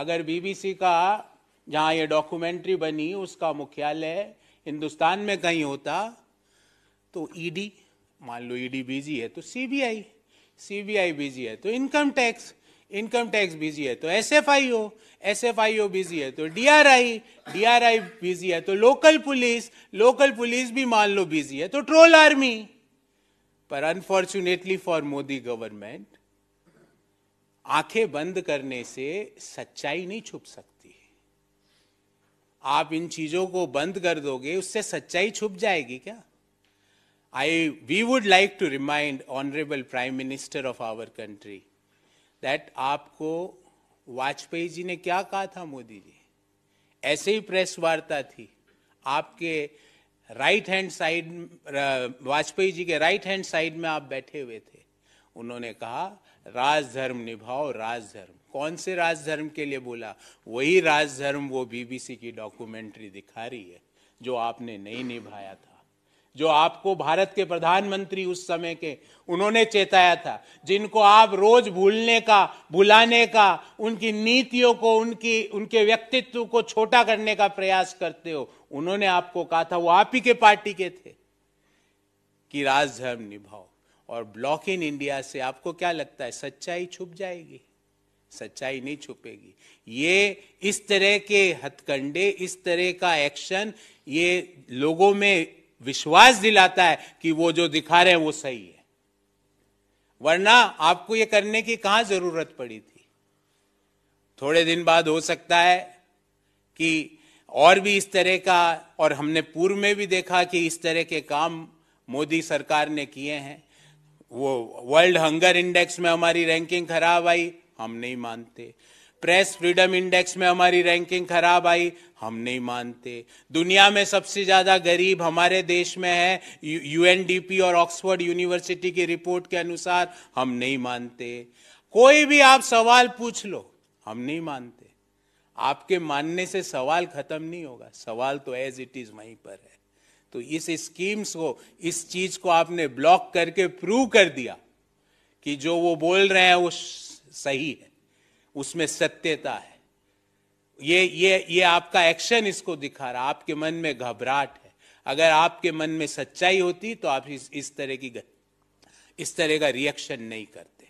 अगर बीबीसी का जहां ये डॉक्यूमेंट्री बनी उसका मुख्यालय हिंदुस्तान में कहीं होता तो ईडी e मान लो ईडी e बिजी है तो सीबीआई सीबीआई बिजी है तो income tax income tax busy है तो S F I O S F I O busy है तो D R I D R I busy है तो लोकल पुलिस लोकल पुलिस भी मान लो बिजी है तो ट्रोल आर्मी पर अनफॉर्चुनेटली फॉर मोदी गवर्नमेंट आंखें बंद करने से सच्चाई नहीं छुप सकती आप इन चीजों को बंद कर दोगे उससे सच्चाई छुप जाएगी क्या I we would like to remind honourable prime minister of our country that आपको वाजपेयी जी ने क्या कहा था मोदी जी ऐसे ही प्रेस वार्ता थी आपके right hand side Vajpayee ji के राइट हैंड साइड में आप बैठे हुए थे उन्होंने कहा राजधर्म निभाओ राजधर्म कौन से राजधर्म के लिए बोला वही राजधर्म वो बीबीसी की डॉक्यूमेंट्री दिखा रही है जो आपने नहीं निभाया था जो आपको भारत के प्रधानमंत्री उस समय के उन्होंने चेताया था जिनको आप रोज भूलने का भुलाने का उनकी नीतियों को उनकी उनके व्यक्तित्व को छोटा करने का प्रयास करते हो उन्होंने आपको कहा था वो आप ही के पार्टी के थे कि राजधर्म निभाओ और ब्लॉक इन इंडिया से आपको क्या लगता है सच्चाई छुप जाएगी सच्चाई नहीं छुपेगी ये इस तरह के हथकंडे इस तरह का एक्शन ये लोगों में विश्वास दिलाता है कि वो जो दिखा रहे हैं वो सही है वरना आपको ये करने की कहां जरूरत पड़ी थी थोड़े दिन बाद हो सकता है कि और भी इस तरह का और हमने पूर्व में भी देखा कि इस तरह के काम मोदी सरकार ने किए हैं वो वर्ल्ड हंगर इंडेक्स में हमारी रैंकिंग खराब आई हम नहीं मानते प्रेस फ्रीडम इंडेक्स में हमारी रैंकिंग खराब आई हम नहीं मानते दुनिया में सबसे ज्यादा गरीब हमारे देश में है यूएनडीपी और ऑक्सफोर्ड यूनिवर्सिटी की रिपोर्ट के अनुसार हम नहीं मानते कोई भी आप सवाल पूछ लो हम नहीं मानते आपके मानने से सवाल खत्म नहीं होगा सवाल तो एज इट इज वहीं पर है तो इस स्कीम्स को इस चीज को आपने ब्लॉक करके प्रूव कर दिया कि जो वो बोल रहे हैं वो सही है उसमें सत्यता है ये ये ये आपका एक्शन इसको दिखा रहा आपके मन में घबराहट है अगर आपके मन में सच्चाई होती तो आप इस इस तरह की इस तरह का रिएक्शन नहीं करते